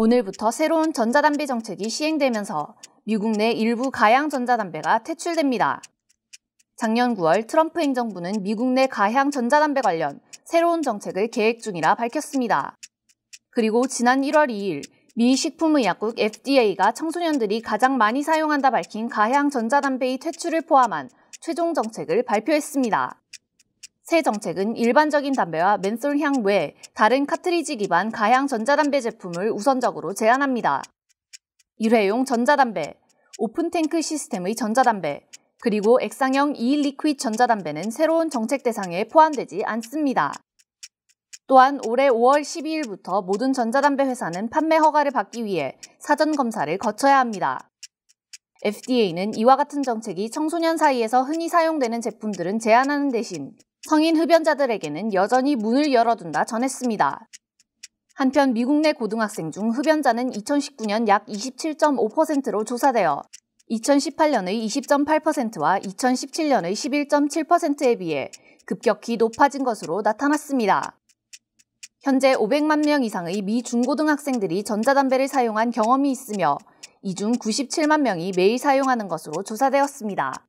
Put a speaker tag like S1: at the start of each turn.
S1: 오늘부터 새로운 전자담배 정책이 시행되면서 미국 내 일부 가양 전자담배가 퇴출됩니다. 작년 9월 트럼프 행정부는 미국 내 가양 전자담배 관련 새로운 정책을 계획 중이라 밝혔습니다. 그리고 지난 1월 2일 미 식품의약국 FDA가 청소년들이 가장 많이 사용한다 밝힌 가양 전자담배의 퇴출을 포함한 최종 정책을 발표했습니다. 새 정책은 일반적인 담배와 맨솔향 외 다른 카트리지 기반 가향 전자담배 제품을 우선적으로 제한합니다. 일회용 전자담배, 오픈탱크 시스템의 전자담배, 그리고 액상형 이리퀴드 전자담배는 새로운 정책 대상에 포함되지 않습니다. 또한 올해 5월 12일부터 모든 전자담배 회사는 판매 허가를 받기 위해 사전 검사를 거쳐야 합니다. FDA는 이와 같은 정책이 청소년 사이에서 흔히 사용되는 제품들은 제한하는 대신 성인 흡연자들에게는 여전히 문을 열어둔다 전했습니다. 한편 미국 내 고등학생 중 흡연자는 2019년 약 27.5%로 조사되어 2018년의 20.8%와 2017년의 11.7%에 비해 급격히 높아진 것으로 나타났습니다. 현재 500만 명 이상의 미 중고등학생들이 전자담배를 사용한 경험이 있으며 이 중 97만 명이 매일 사용하는 것으로 조사되었습니다.